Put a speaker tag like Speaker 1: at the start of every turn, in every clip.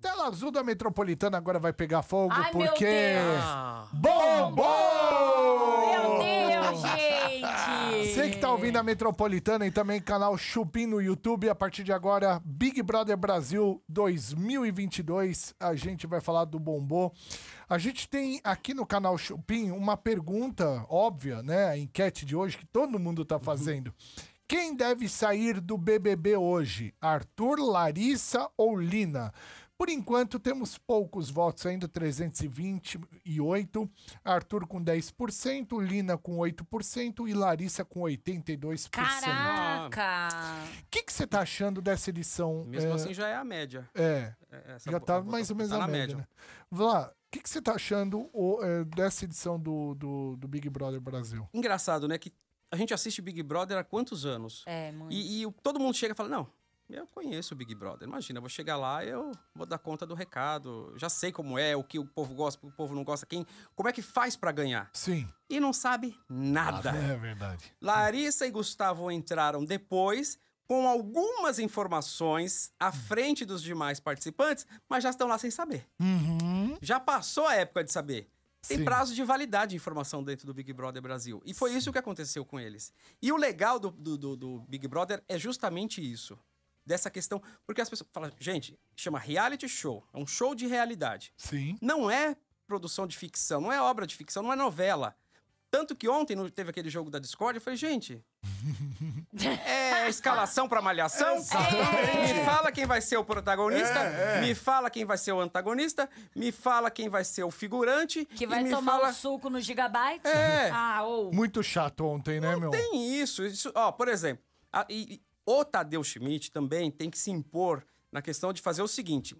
Speaker 1: tela azul da Metropolitana agora vai pegar fogo Ai, porque... Bombom!
Speaker 2: Meu Deus,
Speaker 3: gente! Você que
Speaker 1: tá ouvindo a Metropolitana e também canal Chupim no YouTube, a partir de agora, Big Brother Brasil 2022, a gente vai falar do bombom. A gente tem aqui no canal Chupim uma pergunta óbvia, né? A enquete de hoje que todo mundo tá fazendo. Quem deve sair do BBB hoje? Arthur, Larissa ou Lina? Por enquanto, temos poucos votos ainda, 328. Arthur com 10%, Lina com 8% e Larissa com 82%. Caraca! O que você tá achando dessa edição? Mesmo é... assim, já é a
Speaker 3: média. É. é
Speaker 4: essa já tá vou, mais ou tá menos tá a média. média.
Speaker 1: Né? Vlá, o que, você tá achando o, é, dessa edição do, do, do Big Brother Brasil?
Speaker 4: Engraçado, né? Que a gente assiste Big Brother há quantos anos? É, muito. E, e todo mundo chega e fala: não, eu conheço o Big Brother. Imagina, eu vou chegar lá, eu vou dar conta do recado, já sei como é, o que o povo gosta, o que o povo não gosta, quem, como é que faz para ganhar? Sim. E não sabe nada. Ah, é verdade. Larissa e Gustavo entraram depois com algumas informações à hum. frente dos demais participantes, mas já estão lá sem saber.
Speaker 3: Uhum.
Speaker 4: Já passou a época de saber. Tem Sim. prazo de validade de informação dentro do Big Brother Brasil. E foi Sim. isso que aconteceu com eles. E o legal do, do, do, do Big Brother é justamente isso dessa questão, porque as pessoas falam, gente, chama reality show, é um show de realidade. Sim. Não é produção de ficção, não é obra de ficção, não é novela. Tanto que ontem teve aquele jogo da Discord, eu falei, gente. é escalação para malhação? É, me fala quem vai ser o protagonista, é, é. me fala quem vai ser o antagonista, me fala quem vai ser o figurante. Que vai tomar fala... um suco no gigabyte? É. Ah, ou... Muito chato ontem, né, não meu? Tem isso. isso ó, por exemplo, a, e, o Tadeu Schmidt também tem que se impor na questão de fazer o seguinte: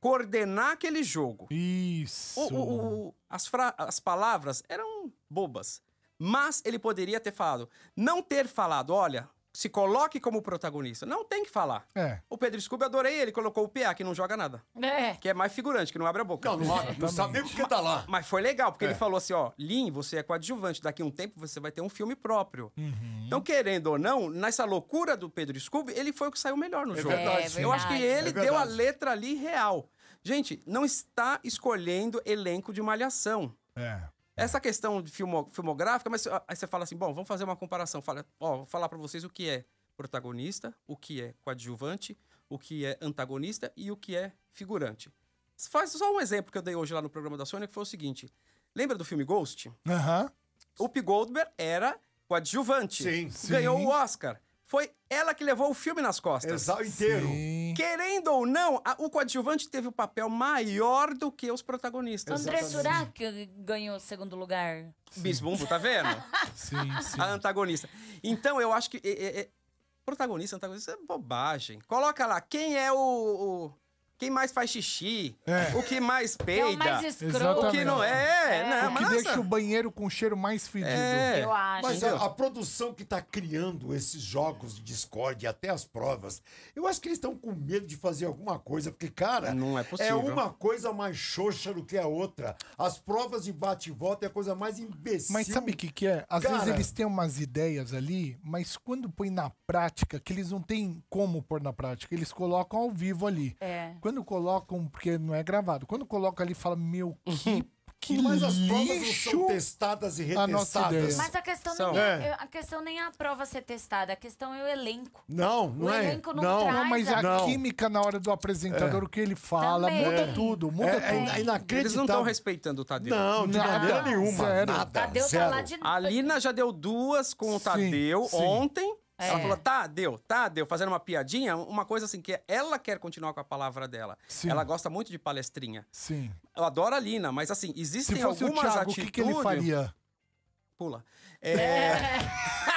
Speaker 4: coordenar aquele jogo. Isso. O, o, o, as, as palavras eram bobas. Mas ele poderia ter falado. Não ter falado, olha, se coloque como protagonista. Não tem que falar. É. O Pedro Scooby, adorei ele, colocou o PA, que não joga nada. É. Que é mais figurante, que não abre a boca. Não, não, sabe nem porque tá lá. Mas foi legal, porque é. ele falou assim, ó, Lin, você é coadjuvante, daqui a um tempo você vai ter um filme próprio. Uhum. Então, querendo ou não, nessa loucura do Pedro Scooby, ele foi o que saiu melhor no é jogo. Verdade, verdade. É Eu acho que é ele é deu a letra ali real. Gente, não está escolhendo elenco de malhação. É. Essa questão de filmo, filmográfica, mas aí você fala assim, bom, vamos fazer uma comparação. Fala, ó, vou falar para vocês o que é protagonista, o que é coadjuvante, o que é antagonista e o que é figurante. Faz só um exemplo que eu dei hoje lá no programa da Sônia, que foi o seguinte. Lembra do filme Ghost? Aham. Uhum. O P. Goldberg era coadjuvante. Sim, sim. Ganhou o Oscar foi ela que levou o filme nas costas. Exato, inteiro. Sim. Querendo ou não, a, o coadjuvante teve o um papel maior do que os protagonistas. André Surak
Speaker 2: ganhou segundo lugar.
Speaker 4: Bisbumbo, tá vendo?
Speaker 3: sim, sim. A
Speaker 4: antagonista. Então, eu acho que... É, é, é, protagonista, antagonista, é bobagem. Coloca lá, quem é o, o quem mais faz xixi, é. o que mais peida, é o, mais o que não é. é. é. Não, o que deixa o banheiro
Speaker 5: com cheiro mais fedido. É. Eu acho. Mas a, a, produção que tá criando esses jogos de Discord e até as provas, eu acho que eles estão com medo de fazer alguma coisa, porque, cara, não é, é possível. é uma coisa mais xoxa do que a outra. As provas de bate-volta é a coisa mais imbecil. Mas sabe o que,
Speaker 1: que é? Às cara, vezes eles têm umas ideias ali, mas quando põe na prática, que eles não têm como pôr na prática, eles colocam ao vivo ali. É. Quando quando colocam, porque não é gravado, quando coloca ali fala, meu, uhum. que que Mas as provas não são testadas e retestadas. Mas a questão, são. nem é, é,
Speaker 2: a questão nem é a prova ser testada, a questão é o
Speaker 4: elenco.
Speaker 1: Não, não o é. elenco não, não. não mas a não. química na hora do apresentador, é. o que ele fala,
Speaker 3: Também. muda é. tudo, muda é, é tudo. É inacreditável. Eles não
Speaker 4: estão respeitando o Tadeu. Não, de maneira nenhuma, zero. nada. Tadeu tá zero. Tá de... A Lina já deu duas com o Tadeu sim, ontem. Sim. É. Ela falou, tá, deu, tá, deu, fazendo uma piadinha, uma coisa assim, que ela quer continuar com a palavra dela. Sim. Ela gosta muito de palestrinha. Sim. Ela adora a Lina, mas assim, existem Se fosse algumas o Thiago, atitudes. O que, que ele faria? Pula. É. é.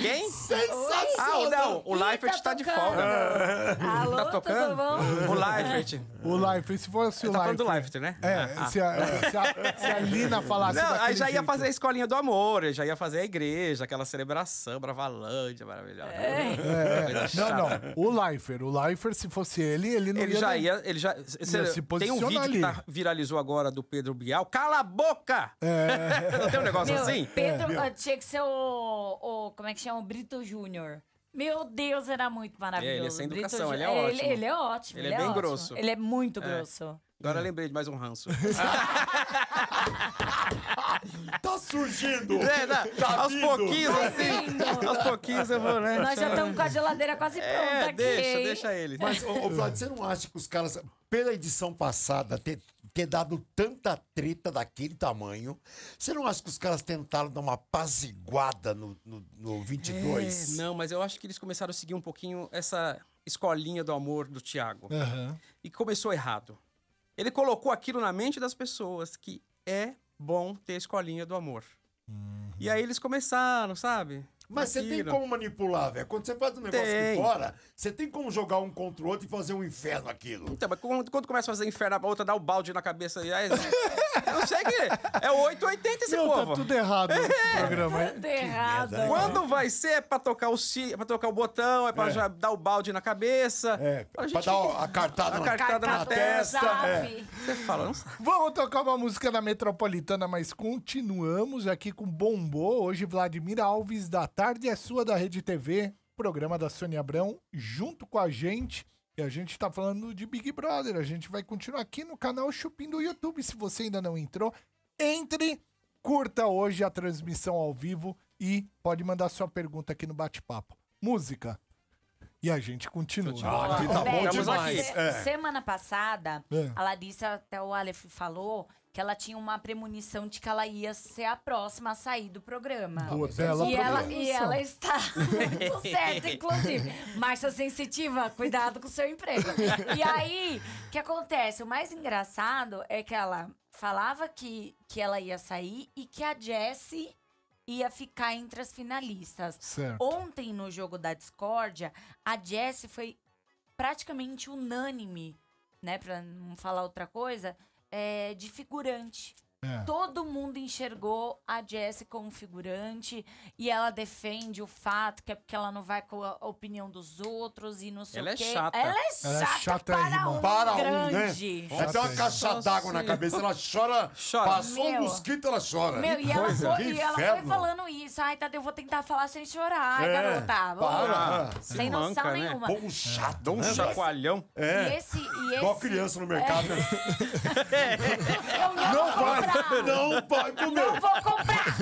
Speaker 3: Quem? Sensacional! Ah, o, não, o Leifert tá, tá de folga.
Speaker 4: Alô, tá tocando? O Leifert. O Leifert, se fosse o tá Leifert. Tá Leifert, né? É, ah. se, a, ah. se, a, se, a, Lina falasse Não, aí já ia jeito. fazer a escolinha do amor, já ia fazer a igreja, aquela celebração, Bravalândia, maravilhosa. É. é. É. Não, não,
Speaker 1: o Leifert, o Leifert, se fosse ele, ele não ele ia... Já ia ele
Speaker 4: já ia se Tem um vídeo ali. que tá, viralizou agora do Pedro Bial, cala a boca! É. não tem um negócio Meu, assim? Pedro, é,
Speaker 2: tinha que ser o, o como é que que chama Brito Júnior. Meu Deus, era muito maravilhoso. É, ele é sem educação, Brito é é, ele é ótimo. Ele, ele é ótimo. Ele, ele é, bem grosso. Ele é muito é. grosso.
Speaker 4: Agora hum. lembrei de mais um ranço.
Speaker 5: tá surgindo! É, tá, tá, tá aos vindo. pouquinhos, tá
Speaker 2: assim. aos pouquinhos eu vou, né? Nós já estamos com a geladeira quase pronta é, aqui. Deixa,
Speaker 5: deixa ele. Mas, ô, ô Vlad, você não acha que os caras, pela edição passada, ter ter dado tanta treta daquele tamanho. Você não acha que os caras tentaram dar uma paziguada no, no, no 22? É,
Speaker 4: não, mas eu acho que eles começaram a seguir um pouquinho essa escolinha do amor do Thiago. Uhum. E começou errado. Ele colocou aquilo na mente das pessoas que é bom ter escolinha do amor. Uhum. E aí eles começaram, sabe? Mas você tem como manipular, velho. Quando você faz um negócio tem. aqui fora, você tem como jogar um contra o outro e fazer um inferno aquilo. Então, mas quando, quando começa a fazer inferno, a outra dá o um balde na cabeça e aí. consegue. é o É 880 esse Meu, tá povo. Tá tudo errado é. programa. Tá tudo
Speaker 3: errado. Quando
Speaker 4: vai ser é pra tocar o, ci, é pra tocar o botão, é pra é. dar o balde na cabeça. É, pra, gente... pra dar a cartada, a na, cartada na testa. É. é. Você fala, não sabe.
Speaker 1: Vamos tocar uma música da Metropolitana, mas continuamos aqui com Bombô. Hoje, Vladimir Alves, da Tarde é Sua, da Rede TV. Programa da Sônia Abrão, junto com a gente. E a gente está falando de Big Brother. A gente vai continuar aqui no canal Chupim do YouTube. Se você ainda não entrou, entre, curta hoje a transmissão ao vivo e pode mandar sua pergunta aqui no bate-papo. Música. E a gente continua.
Speaker 2: Ah, tá bom demais. É. Semana passada, é. a Larissa, até o Aleph falou que ela tinha uma premonição de que ela ia ser a próxima a sair do programa. e, ela, e ela está
Speaker 3: muito certa, inclusive.
Speaker 2: Marcia sensitiva, cuidado com o seu emprego. E aí, o que acontece? O mais engraçado é que ela falava que, que ela ia sair e que a Jessie ia ficar entre as finalistas. Certo. Ontem, no jogo da discórdia, a Jessie foi praticamente unânime, né, pra não falar outra coisa, é, de figurante. É. Todo mundo enxergou a Jessie como figurante e ela defende o fato que é porque ela não vai com a opinião dos outros e não sei ela o é quê. É chata. Ela é chata. Ela é
Speaker 5: chata para um para né? grande. É né? Ela tem uma caixa d'água na cabeça, ela chora, chora. passou meu, um mosquito, ela chora. Meu, e ela, foi, e ela foi
Speaker 2: falando isso. Ai, Tadeu, eu vou tentar falar sem chorar. Ai, é, garota. Para. Ah, sem noção manca, né? nenhuma. Né?
Speaker 4: chadão, chato, um chacoalhão. É. E
Speaker 3: esse, e esse... Igual criança no mercado. É. Não pode comer. Não vou comprar.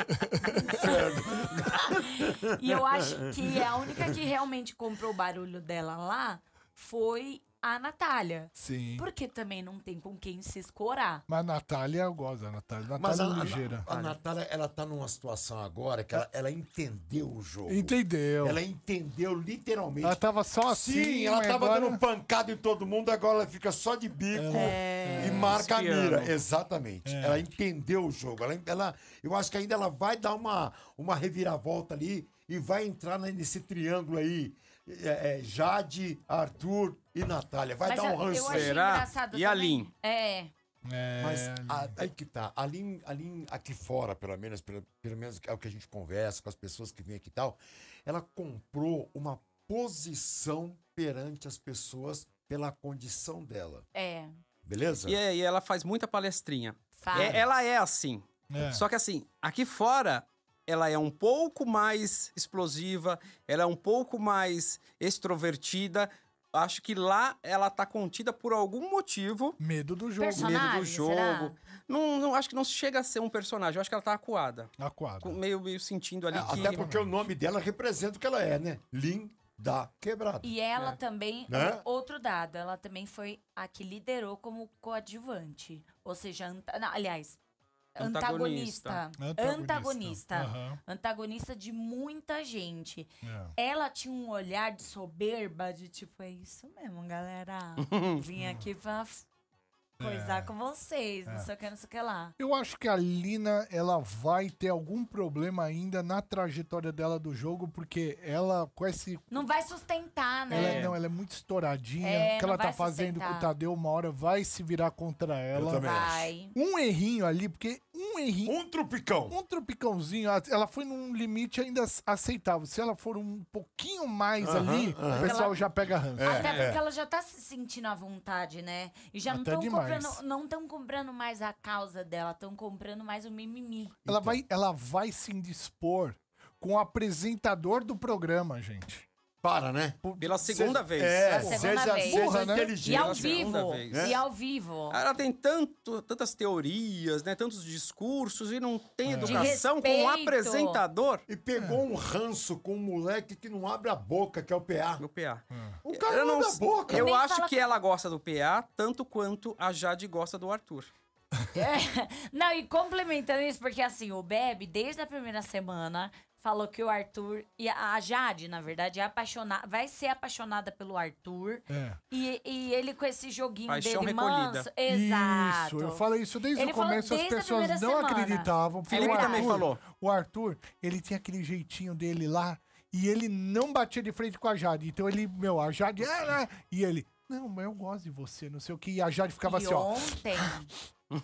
Speaker 3: e eu acho que é a única que realmente
Speaker 2: comprou o barulho dela lá foi a Natália. Sim. Porque também não tem com quem se escorar.
Speaker 3: Mas a
Speaker 5: Natália, eu gosto da Natália. Natália Mas a, é ligeira. A, a, a, Natália, ela tá numa situação agora que ela, ela, entendeu o jogo. Entendeu. Ela entendeu literalmente. Ela tava só assim. Sim, ela tava agora... dando pancada em todo mundo, agora ela fica só de bico é... e marca Espiano. a é. mira. Exatamente. É. Ela entendeu o jogo. Ela, ela, eu acho que ainda ela vai dar uma, uma reviravolta ali e vai entrar nesse triângulo aí é, é, Jade, Arthur e Natália. Vai Mas dar um ranço. Será? E a Lin? É. É, Mas a, aí que tá. a Lin aqui fora, pelo menos, pelo, pelo menos é o que a gente conversa com as pessoas que vêm aqui e tal, ela comprou uma posição perante as pessoas pela condição dela.
Speaker 2: É.
Speaker 4: Beleza? E, e ela faz muita palestrinha. Faz. É, ela é assim. É. Só que assim, aqui fora, ela é um pouco mais explosiva, ela é um pouco mais extrovertida. Acho que lá ela tá contida por algum motivo. Medo do jogo. Personagem, Medo do jogo. Não, não, acho que não chega a ser um personagem. Eu acho que ela tá acuada. Acuada. Com, meio, meio sentindo ali é, que... Até porque o nome dela representa o que ela é, né? Lin da quebrada. E
Speaker 2: ela é. também, né? outro dado, ela também foi a que liderou como coadjuvante. Ou seja, aliás,
Speaker 3: Antagonista. Antagonista. Antagonista. Uhum.
Speaker 2: Antagonista de muita gente. É. Ela tinha um olhar de soberba, de tipo, é isso mesmo, galera. Vim aqui pra coisar é. com vocês, é. não sei o que, não sei o que lá.
Speaker 1: Eu acho que a Lina, ela vai ter algum problema ainda na trajetória dela do jogo, porque ela, com esse...
Speaker 2: Não vai sustentar, né? Ela, é. Não,
Speaker 1: ela é muito estouradinha. É, o que ela tá fazendo sustentar. com o Tadeu, uma hora vai se virar contra ela. Eu vai. Acho. Um errinho ali, porque um errinho... Um tropicão. Um tropicãozinho. Ela foi num limite ainda aceitável. Se ela for um pouquinho mais uh -huh, ali, uh -huh. o pessoal ela... já pega ranço. É, Até é. porque ela
Speaker 2: já tá se sentindo à vontade, né? E já Até não tão demais comprando, não estão comprando mais a causa dela, estão comprando mais o mimimi.
Speaker 1: Ela, então. vai, ela vai se indispor com o apresentador do programa, gente
Speaker 4: para, né? Pela segunda vez. É, segunda seja, vez. seja né? inteligente. E ao vivo. Né? E ao vivo. Ela tem tanto, tantas teorias, né? Tantos discursos e não tem é. educação com um apresentador. E pegou é. um ranço com um moleque que não abre a boca, que é o PA. O PA. O cara não, abre a boca. Eu, eu acho que, que ela gosta do PA tanto quanto a Jade gosta do Arthur.
Speaker 2: É. Não, e complementando isso, porque assim, o Bebe, desde a primeira semana, falou que o Arthur e a Jade, na verdade, é apaixonada, vai ser apaixonada pelo Arthur. É. E, e ele com esse joguinho Paixão dele recolhida. manso. Exato. Isso, eu falei isso desde ele o começo, as pessoas
Speaker 1: não semana. acreditavam. Felipe Arthur, também falou. O Arthur, ele tinha aquele jeitinho dele lá e ele não batia de frente com a Jade. Então ele, meu, a Jade, ah, ah. e ele, não, mas eu gosto de você, não sei o que. E a Jade ficava e assim, ontem... ó.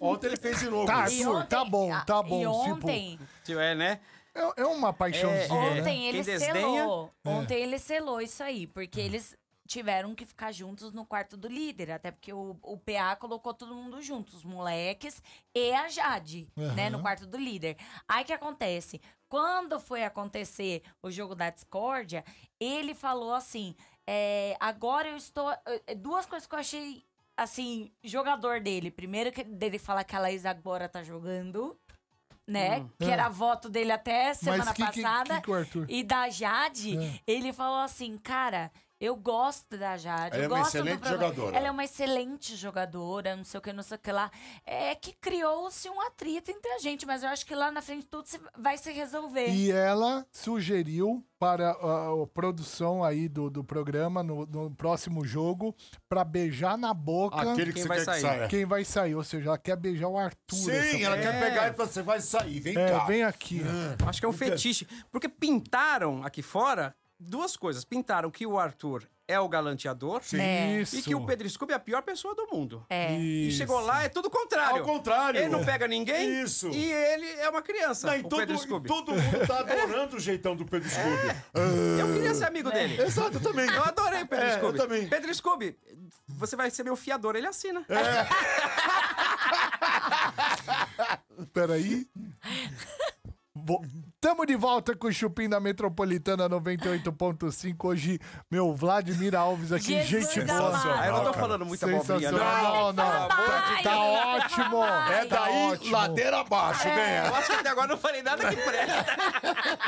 Speaker 1: ontem ele fez de novo. Tá, Arthur, tá ontem, tá bom, tá ah, bom. E tipo... ontem...
Speaker 4: Tipo, é, né?
Speaker 2: É,
Speaker 1: é uma paixãozinha. É, né? Ontem né? ele selou. Ontem é.
Speaker 2: ele selou isso aí, porque hum. eles tiveram que ficar juntos no quarto do líder, até porque o, o PA colocou todo mundo junto, os moleques e a Jade, uhum. né, no quarto do líder. Aí que acontece? Quando foi acontecer o jogo da discórdia, ele falou assim: é, agora eu estou. Eh, eh, duas coisas que eu achei, assim, jogador dele. Primeiro, que dele falar que a Laís agora tá jogando
Speaker 3: né? Hum. Que era é.
Speaker 2: voto dele até semana que, passada. Que, que, e da Jade, é. ele falou assim, cara, eu gosto da Jade. Ela é uma excelente jogadora. Ela é uma excelente jogadora, não sei o que, não sei o que lá. É que criou-se um atrito entre a gente, mas eu acho que lá na frente tudo se, vai se resolver. E
Speaker 1: ela sugeriu para a, a produção aí do, do programa, no, no próximo jogo, para beijar na boca Aquele que quem vai sair. Que Quem vai sair, ou seja, ela quer beijar o Arthur. Sim, ela quer pegar e
Speaker 4: falar, você vai sair, vem é, cá. vem aqui. Ah, acho que é um fetiche. Porque pintaram aqui fora duas coisas. Pintaram que o Arthur é o galanteador. Sim. É. E que o Pedro Scooby é a pior pessoa do mundo. É. Isso. E chegou lá, é tudo contrário. Ao contrário. Ele não pega ninguém. Isso. E ele é uma criança. Não, o todo, Pedro Scooby. todo mundo tá adorando é. o jeitão do Pedro é. Scooby. É. Eu queria ser é amigo é. dele. Exato, eu também. Eu adorei o Pedro é, Scooby. Eu também. Pedro Scooby, você vai ser meu fiador. Ele assina. É. Peraí. Bo Tamo
Speaker 1: de volta com o Chupim da Metropolitana 98.5. Hoje, meu Vladimir Alves aqui, Jesus gente boa. eu não tô falando muita bobrinha, né? não. Não, não. não. Tá, tá ótimo. É tá daí, ótimo. ladeira abaixo, é. Né? Eu acho
Speaker 4: que até agora não falei nada que presta.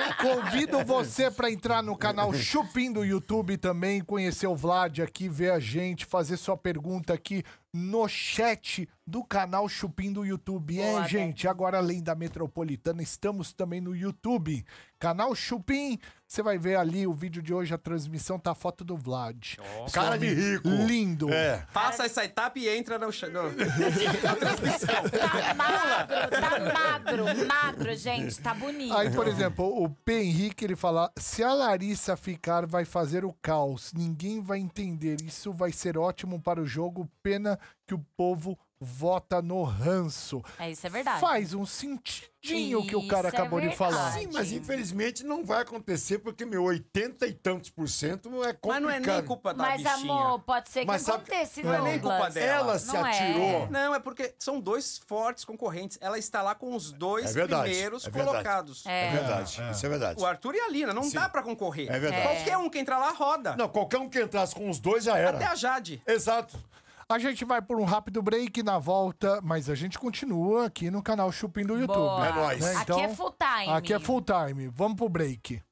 Speaker 1: Convido você pra entrar no canal Chupim do YouTube também, conhecer o Vlad aqui, ver a gente, fazer sua pergunta aqui no chat do canal Chupim do YouTube. É, boa, é, gente, agora além da Metropolitana, estamos também no YouTube YouTube, canal Chupim. Você vai ver ali o vídeo de hoje, a transmissão tá a foto do Vlad.
Speaker 4: Oh, cara de rico. Lindo. É. Passa essa etapa e entra no... na transmissão.
Speaker 2: Tá magro, tá magro, magro, gente. Tá bonito. Aí, por exemplo,
Speaker 1: o P. Henrique, ele fala, se a Larissa ficar, vai fazer o caos. Ninguém vai entender. Isso vai ser ótimo para o jogo. Pena que o povo vota no ranço. É, isso é verdade. Faz um sentidinho isso que o cara é acabou de falar. Sim, mas
Speaker 5: infelizmente não vai acontecer, porque meu 80 e tantos por cento é complicado. Mas não é nem culpa da
Speaker 4: mas, bichinha. Mas amor, pode ser que mas, aconteça. não, não é nem culpa dela. Ela se não é. atirou. É. Não, é porque são dois fortes concorrentes. Ela está lá com os dois é verdade, é primeiros é colocados. É, verdade, isso é verdade. O Arthur e a Lina, não Sim. dá pra concorrer. É verdade. Qualquer um que entrar lá roda. Não, qualquer um que entrasse com
Speaker 5: os dois já era. Até a Jade. Exato. A gente vai por um rápido break na volta, mas
Speaker 1: a gente continua aqui no canal Chupim do YouTube. Boa. Né? É nóis. Né? Então, aqui é full time. Aqui é full time. Vamos pro break.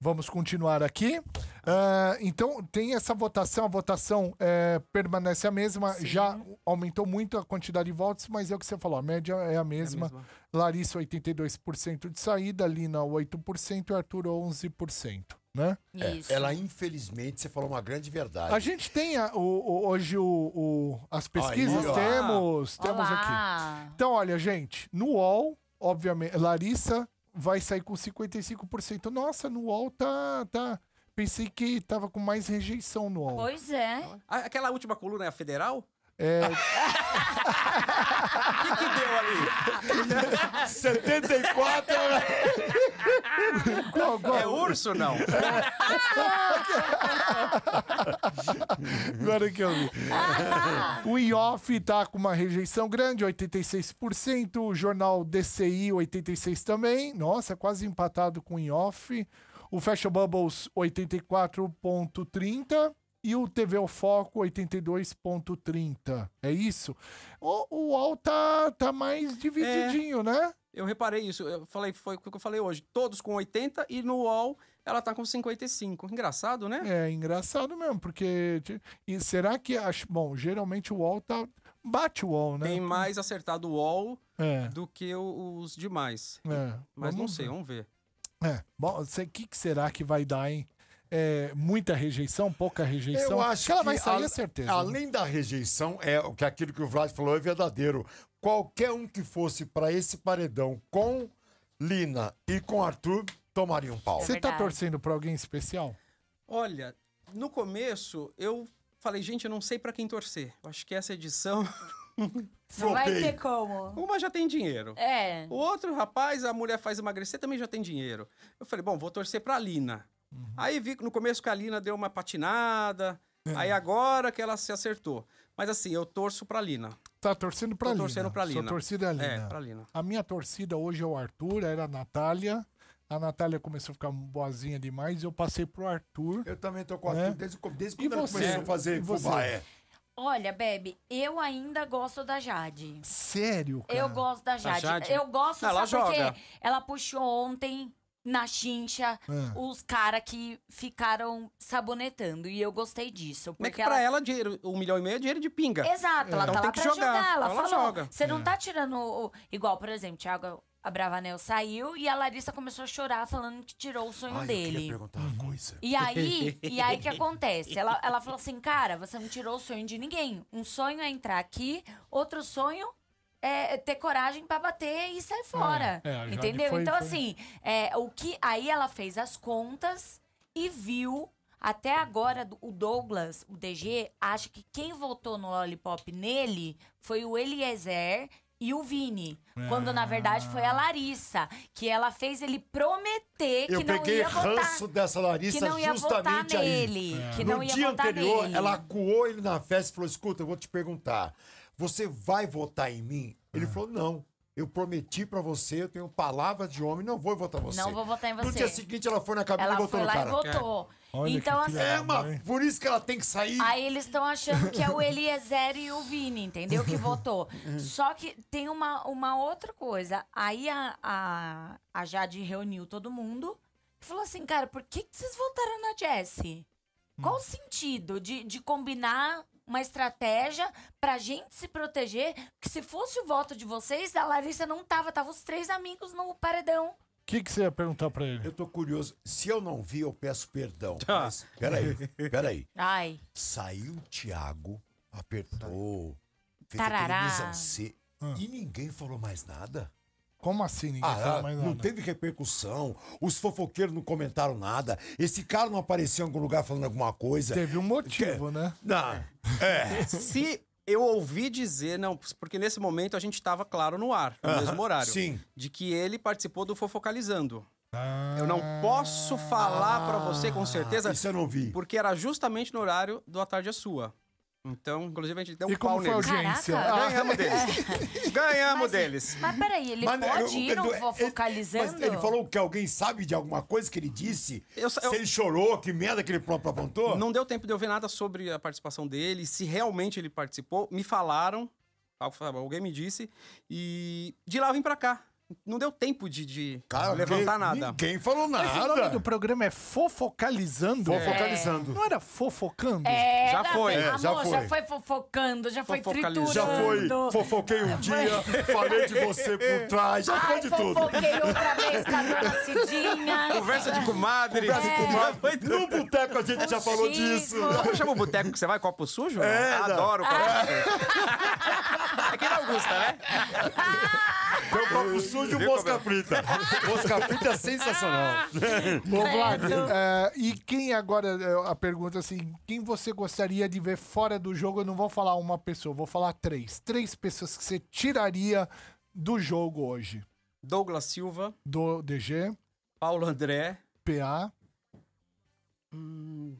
Speaker 1: Vamos continuar aqui. Uh, então, tem essa votação. A votação é, permanece a mesma. Sim. Já aumentou muito a quantidade de votos, mas é o que você falou. A média é a mesma. É a mesma. Larissa, 82% de saída. Lina, 8%. E Arthur, 11%
Speaker 5: né? É. Isso. Ela, infelizmente, você falou uma grande verdade. A
Speaker 1: gente tem a, o, o, hoje o, o, as pesquisas, Aí, temos, temos Olá. aqui. Então, olha, gente, no UOL, obviamente, Larissa vai sair com 55%. Nossa, no UOL tá... tá Pensei que tava com mais rejeição
Speaker 4: no UOL. Pois é. Aquela última coluna é a federal? É... O que, que deu ali? 74. Né? qual, qual? É urso, não?
Speaker 1: Agora que eu vi. O IOF tá com uma rejeição grande, 86%. O jornal DCI, 86% também. Nossa, quase empatado com o IOF. O Fashion Bubbles, 84,30% e o TV ao Foco 82.30. É isso? O, o UOL tá, tá mais divididinho, é, né?
Speaker 4: Eu reparei isso, eu falei, foi o que eu falei hoje. Todos com 80 e no UOL ela tá com 55. Engraçado, né? É, engraçado mesmo, porque. E será que. Acho, bom, geralmente o UOL tá. Bate o UOL, né? Tem mais acertado o UOL é. do que os demais. É, Mas não sei, ver. vamos ver.
Speaker 1: É, o que, que será que vai dar, hein? é, muita rejeição, pouca
Speaker 5: rejeição?
Speaker 3: Eu acho que ela vai sair, a, é certeza. Né? Além
Speaker 5: né? da rejeição, é o que aquilo que o Vlad falou é verdadeiro. Qualquer um que fosse para esse paredão com Lina e com Arthur tomaria um pau. É Você está torcendo para alguém especial?
Speaker 4: Olha, no começo eu falei, gente, eu não sei para quem torcer. Eu acho que essa edição Não vai ter como. Uma já tem dinheiro. É. O outro rapaz, a mulher faz emagrecer, também já tem dinheiro. Eu falei, bom, vou torcer para Lina. Uhum. Aí vi que no começo que a Lina deu uma patinada, é. aí agora que ela se acertou. Mas assim, eu torço pra Lina. Tá torcendo
Speaker 1: pra Tô Lina. torcendo pra Lina. Sua torcida é a é, Lina. É, pra Lina. A minha torcida hoje é o Arthur, era a Natália. A Natália começou a ficar boazinha demais eu passei pro Arthur. Eu também tô com o né? Arthur desde, desde quando ela começou a fazer fubá, é.
Speaker 2: Olha, Bebe, eu ainda gosto da Jade.
Speaker 1: Sério? Cara? Eu gosto da Jade. Jade? Eu gosto, ela sabe joga.
Speaker 2: Ela puxou ontem na chincha ah. os caras que ficaram sabonetando. E eu gostei disso. Porque é que pra ela, ela
Speaker 4: dinheiro, um milhão e meio é dinheiro de pinga. Exato, é. ela então tá lá pra jogar. jogar. Ela, então ela falou,
Speaker 2: joga. você não é. tá tirando... O... Igual, por exemplo, Thiago Abravanel saiu e a Larissa começou a chorar falando que tirou o sonho Ai, dele. Eu queria perguntar
Speaker 3: uma uhum. coisa. E aí, e aí que acontece?
Speaker 2: Ela, ela falou assim, cara, você não tirou o sonho de ninguém. Um sonho é entrar aqui, outro sonho é, ter coragem para bater e sair fora. É, é, entendeu? Foi, então, foi... assim, é, o que. Aí ela fez as contas e viu. Até agora, o Douglas, o DG, acha que quem votou no Lollipop nele foi o Eliezer e o Vini. Quando na verdade foi a ah. Larissa, que ela fez ele prometer eu que não ia votar. Eu peguei ranço
Speaker 5: dessa Larissa que não ia justamente votar nele, aí. É. Que não no ia dia votar anterior, nele. ela acuou ele na festa e falou: "Escuta, eu vou te perguntar. Você vai votar em mim? Ele ah. falou: Não. Eu prometi para você, eu tenho palavras de homem, não vou votar você. Não vou
Speaker 2: votar em você. No dia seguinte
Speaker 5: ela foi na cabine e votou no cara. Ela foi lá e votou. É. Então assim, é uma,
Speaker 2: por isso que ela tem que sair. Aí eles estão achando que é o Eliezer e o Vini, entendeu? Que votou. Só que tem uma, uma outra coisa. Aí a, a, a Jade reuniu todo mundo e falou assim, cara, por que, que vocês votaram na Jessie? Qual o sentido de, de combinar uma estratégia pra gente se proteger. Que se fosse o voto de vocês, a Larissa não tava, tava os três amigos no paredão. O
Speaker 5: que, que você ia perguntar pra ele? Eu tô curioso. Se eu não vi, eu peço perdão. Tá. Mas, peraí, peraí. Ai. Saiu o Thiago, apertou, fez Tarará. aquele mise ah. e ninguém falou mais nada. Como assim? Ninguém ah, fala mais nada. Não teve repercussão. Os fofoqueiros não comentaram nada. Esse cara não apareceu em algum lugar falando alguma coisa. Teve um motivo, que... né?
Speaker 4: Não. É. Se eu ouvi dizer, não, porque nesse momento a gente estava claro no ar, no uh -huh. mesmo horário. Sim. De que ele participou do Fofocalizando. Ah. eu não posso falar ah, para você com certeza. Isso eu não vi. Porque era justamente no horário do A Tarde é Sua. Então, inclusive, a gente deu um e pau como neles. foi a audiência? Ganhamos deles. Ganhamos mas, deles.
Speaker 2: Mas peraí, ele mas, pode ir, não é, focalizando? Mas ele falou
Speaker 4: que alguém
Speaker 5: sabe de alguma coisa que ele disse? Eu, se eu, ele chorou, que merda que ele próprio apontou? Não
Speaker 4: deu tempo de eu ver nada sobre a participação dele, se realmente ele participou. Me falaram, alguém me disse, e de lá eu vim pra cá. Não deu tempo de, de Cara, levantar nada. Ninguém falou nada. o nome do
Speaker 1: programa é Fofocalizando? É. Fofocalizando. Não era Fofocando?
Speaker 3: É, já foi. É, é amor,
Speaker 2: já foi. já foi fofocando, já foi triturando. Já foi,
Speaker 5: fofoquei um dia, falei de você por trás, já Ai, foi de tudo. fofoquei outra vez com a Cidinha. Conversa
Speaker 2: de comadre. Conversa de é. comadre.
Speaker 4: No boteco a gente o já falou disso. Como chama o boteco que você vai? Copo sujo? É, Adoro copo ah. sujo.
Speaker 2: Aqui é na
Speaker 5: Augusta, né?
Speaker 4: Ah! Tem o copo sujo e mosca frita. Mosca frita é
Speaker 5: sensacional. Ô, Vlad, é,
Speaker 1: e quem agora, é, a pergunta assim, quem você gostaria de ver fora do jogo? Eu não vou falar uma pessoa, vou falar três. Três pessoas que você tiraria do jogo hoje. Douglas Silva, Do DG,
Speaker 4: Paulo André PA, hum.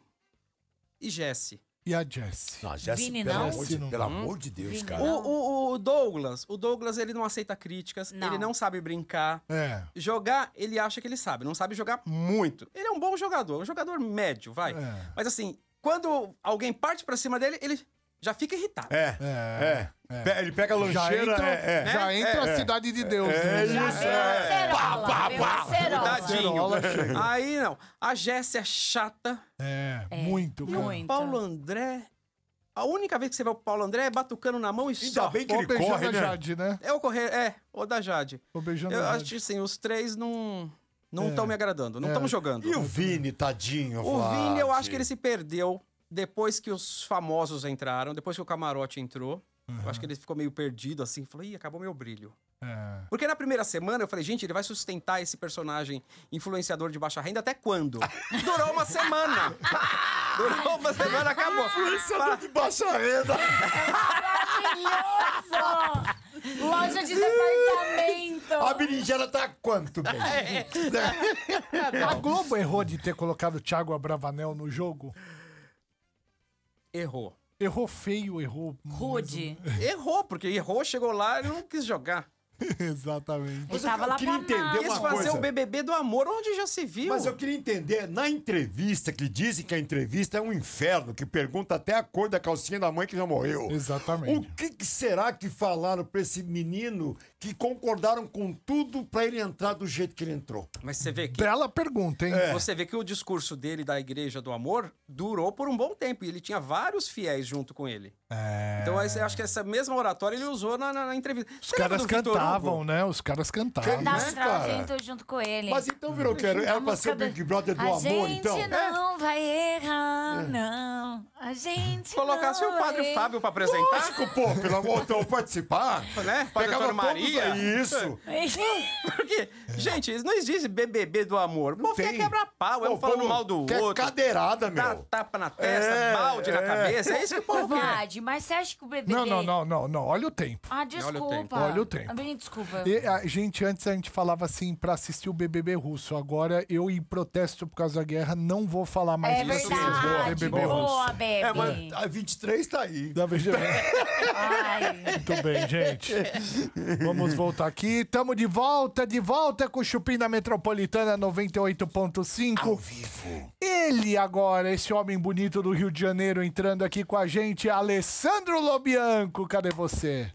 Speaker 4: e Jesse. E a Jessie. Não, a Jessie, Vini, pelo, não? Amor, de, pelo hum? amor de Deus, Vini, cara. O, o, o, Douglas, o Douglas, ele não aceita críticas, não. ele não sabe brincar. É. Jogar, ele acha que ele sabe, não sabe jogar muito. Ele é um bom jogador, um jogador médio, vai. É. Mas assim, quando alguém parte para cima dele, ele já fica irritado. É. É. é. é. Ele pega a Já lancheira, entra, é, é. já entra a é, é. cidade de Deus. É né? isso, é. Pá, pá, pá. Tadinho. Aí não. A Jéssica é chata. É, muito, E o Paulo André. A única vez que você vê o Paulo André é batucando na mão e Ainda só. bem que Ou ele beijando corre, a né? Jade, né? É o correr, é, o da Jade. Ou beijando Eu a acho Jade. que sim, os três não não estão me agradando, não estão jogando. E o Vini,
Speaker 5: tadinho. O Vini, eu acho que
Speaker 4: ele se perdeu depois que os famosos entraram, depois que o camarote entrou, uhum. eu acho que ele ficou meio perdido, assim. falou ih, acabou meu brilho. É. Porque na primeira semana eu falei, gente, ele vai sustentar esse personagem influenciador de baixa renda até quando? Durou uma semana! Durou uma semana, acabou. Influenciador de baixa renda!
Speaker 3: Maravilhoso! Loja de departamento! A
Speaker 5: berinjela tá quanto, bem?
Speaker 3: É. É. A Globo
Speaker 1: errou de ter colocado o Thiago Abravanel no jogo?
Speaker 4: errou. Errou feio, errou. Rude. Errou, porque errou, chegou lá e não quis jogar. Exatamente. Mas eu tava eu lá queria entender Quis fazer coisa. o BBB do amor
Speaker 5: onde já se viu. Mas eu queria entender, na entrevista, que dizem que a entrevista é um inferno, que pergunta até a cor da calcinha da mãe que já morreu. Exatamente. O que, que será que falaram pra esse menino que concordaram com tudo para ele entrar do jeito que ele entrou?
Speaker 4: Mas você vê que. Bela pergunta, hein? É. Você vê que o discurso dele da Igreja do Amor durou por um bom tempo e ele tinha vários fiéis junto com ele. É... Então eu acho que essa mesma oratória ele usou na, na, na entrevista. Os você caras cantavam,
Speaker 1: né? Os caras cantavam. Cantavam
Speaker 4: né,
Speaker 2: cara. junto com ele. Mas então virou que era, era então pra ser o Big Brother do amor, então? A gente não é. vai errar, não.
Speaker 4: A gente Colocasse o padre Fábio pra apresentar.
Speaker 5: Lógico, pô, pelo amor de então Deus, participar.
Speaker 4: Né? Pegava Antônio Maria. É Isso. Porque, gente, não existe BBB do amor. O povo quer quebra-pau, é um falando mal do quer outro. cadeirada, meu. Dá tapa na testa, É, balde na é. cabeça. É isso que o povo quer.
Speaker 2: Vade, mas você acha que o BBB Não, não, não,
Speaker 1: não, não. Olha o tempo.
Speaker 2: Ah, desculpa. Olha o tempo. Bem, desculpa. E a ah,
Speaker 1: gente, antes a gente falava assim, pra assistir o BBB russo. Agora eu, em protesto por causa da guerra, não vou falar mais É disso. verdade. BBB russo. Boa, bebê. É, mas a 23 tá aí. Da VGV. Ai. Muito bem, gente. Vamos Vamos voltar aqui. Tamo de volta, de volta com o Chupim da Metropolitana 98.5. Ele agora, esse homem bonito do Rio de Janeiro entrando aqui com a gente, Alessandro Lobianco. Cadê você?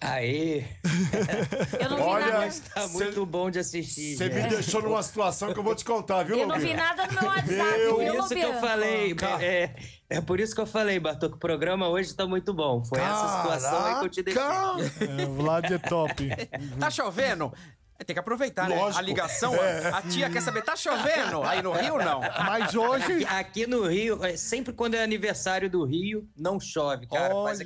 Speaker 5: Aí!
Speaker 6: Eu não vi Olha, nada. Tá muito bom de assistir. Você me deixou numa situação que eu vou te contar, viu, Lobinho? Eu não vi
Speaker 2: nada no meu WhatsApp, meu... viu, Por isso que eu falei.
Speaker 6: É, é, é, por isso que eu falei, Bartô, que o programa hoje tá muito bom. Foi Caraca. essa situação aí que eu te deixei. É, o Vlad é top. tá chovendo? Tem que aproveitar, Lógico. né? A ligação, é. a tia quer saber, tá chovendo? Aí no Rio, não. Mas hoje... Aqui, aqui no Rio, é, sempre quando é aniversário do Rio, não chove, cara. Olha,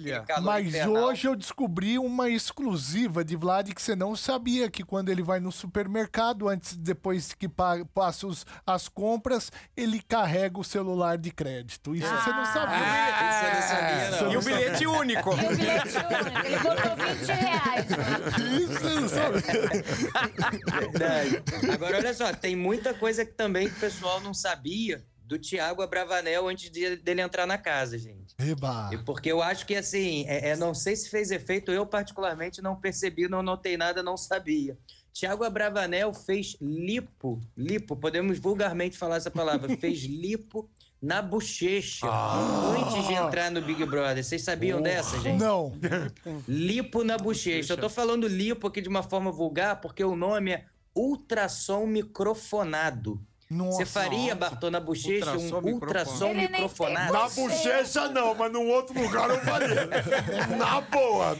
Speaker 6: mas infernal. hoje eu
Speaker 1: descobri uma exclusiva de Vlad que você não sabia, que quando ele vai no supermercado, antes depois que passa os, as compras, ele carrega o celular de crédito. Isso ah,
Speaker 3: você não ah. sabia. Ah, isso eu não é. sabia, não. E o bilhete único. E o bilhete único. Ele
Speaker 1: botou 20 reais.
Speaker 3: Isso eu não sabia.
Speaker 6: Verdade. Agora, olha só, tem muita coisa que também o pessoal não sabia do Tiago Abravanel antes de, dele entrar na casa, gente. Eba! E porque eu acho que, assim, é, é, não sei se fez efeito, eu particularmente não percebi, não notei nada, não sabia. Tiago Abravanel fez lipo, lipo, podemos vulgarmente falar essa palavra, fez lipo na bochecha ah. antes de entrar no Big Brother. Vocês sabiam uh, dessa, gente?
Speaker 3: Não.
Speaker 6: lipo na bochecha. Eu tô falando lipo aqui de uma forma vulgar porque o nome é ultrassom microfonado. Nossa, Você faria, Bartô, na bochecha um ultrassom microfonado? Na bochecha
Speaker 5: não, mas num outro lugar
Speaker 6: eu faria. na boa.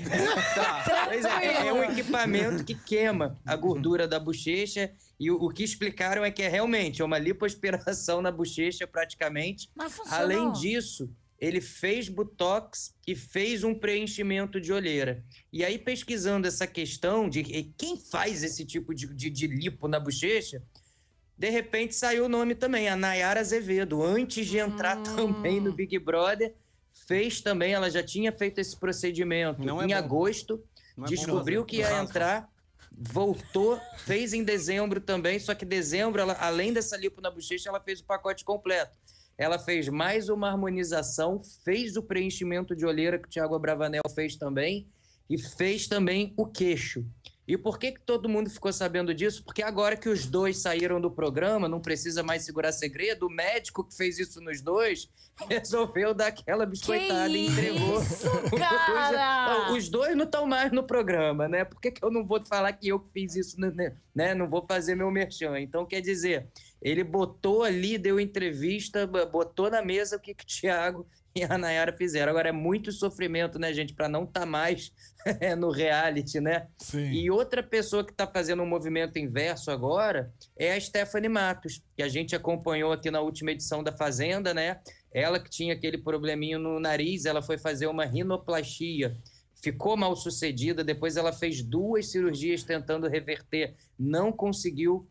Speaker 6: Tá. É, é, um equipamento que queima a gordura da bochecha e o, o que explicaram é que é realmente é uma lipoaspiração na bochecha praticamente. Mas funciona? Além disso, ele fez botox e fez um preenchimento de olheira. E aí, pesquisando essa questão de quem faz esse tipo de, de, de lipo na bochecha, de repente saiu o nome também, a Nayara Azevedo, antes de entrar hum. também no Big Brother, fez também, ela já tinha feito esse procedimento Não é em é agosto, Não é descobriu é que ia entrar, voltou, fez em dezembro também, só que dezembro, ela, além dessa lipo na bochecha, ela fez o pacote completo. Ela fez mais uma harmonização, fez o preenchimento de olheira que o Thiago Bravanel fez também, e fez também o queixo. E por que, que todo mundo ficou sabendo disso? Porque agora que os dois saíram do programa, não precisa mais segurar segredo, o médico que fez isso nos dois resolveu dar aquela biscoitada e entregou. Isso, cara? os dois não estão mais no programa, né? Por que, que eu não vou falar que eu fiz isso, né, né, né? Não vou fazer meu merchan. Então, quer dizer, ele botou ali, deu entrevista, botou na mesa o que, que o Thiago e a Nayara fizeram. Agora é muito sofrimento, né, gente, para não estar tá mais é, no reality, né? Sim. E outra pessoa que está fazendo um movimento inverso agora é a Stephanie Matos, que a gente acompanhou aqui na última edição da Fazenda, né? Ela que tinha aquele probleminho no nariz, ela foi fazer uma rinoplastia. Ficou mal sucedida, depois ela fez duas cirurgias tentando reverter, não conseguiu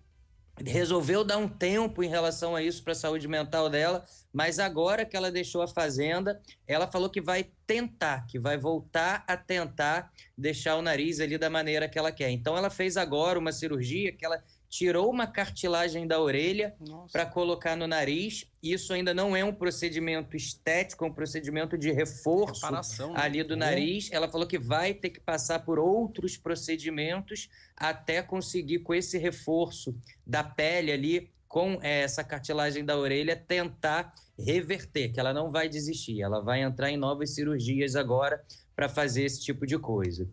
Speaker 6: resolveu dar um tempo em relação a isso para a saúde mental dela, mas agora que ela deixou a fazenda, ela falou que vai tentar, que vai voltar a tentar deixar o nariz ali da maneira que ela quer. Então ela fez agora uma cirurgia que ela tirou uma cartilagem da orelha para colocar no nariz. Isso ainda não é um procedimento estético, é um procedimento de reforço né? ali do é. nariz. Ela falou que vai ter que passar por outros procedimentos até conseguir, com esse reforço da pele ali, com é, essa cartilagem da orelha, tentar reverter, que ela não vai desistir, ela vai entrar em novas cirurgias agora para fazer esse tipo de coisa.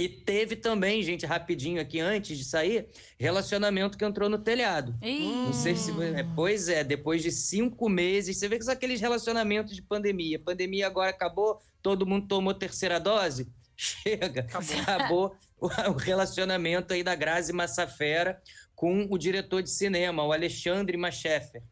Speaker 6: E teve também, gente, rapidinho aqui antes de sair, relacionamento que entrou no telhado.
Speaker 3: Hum. Não sei
Speaker 6: se. É, pois é, depois de cinco meses, você vê que são aqueles relacionamentos de pandemia. Pandemia agora acabou, todo mundo tomou terceira dose. Chega, acabou, acabou o relacionamento aí da Grazi Massafera com o diretor de cinema, o Alexandre Macheffer.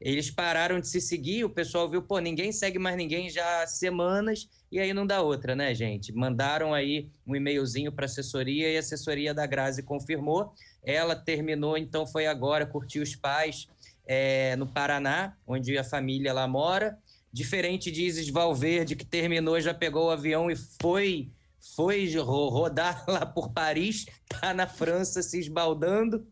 Speaker 6: Eles pararam de se seguir, o pessoal viu, pô, ninguém segue mais ninguém já há semanas, e aí não dá outra, né, gente? Mandaram aí um e-mailzinho para assessoria e a assessoria da Grazi confirmou. Ela terminou, então foi agora curtir os pais é, no Paraná, onde a família lá mora. Diferente de Isis Valverde, que terminou, já pegou o avião e foi foi rodar lá por Paris, tá na França se esbaldando.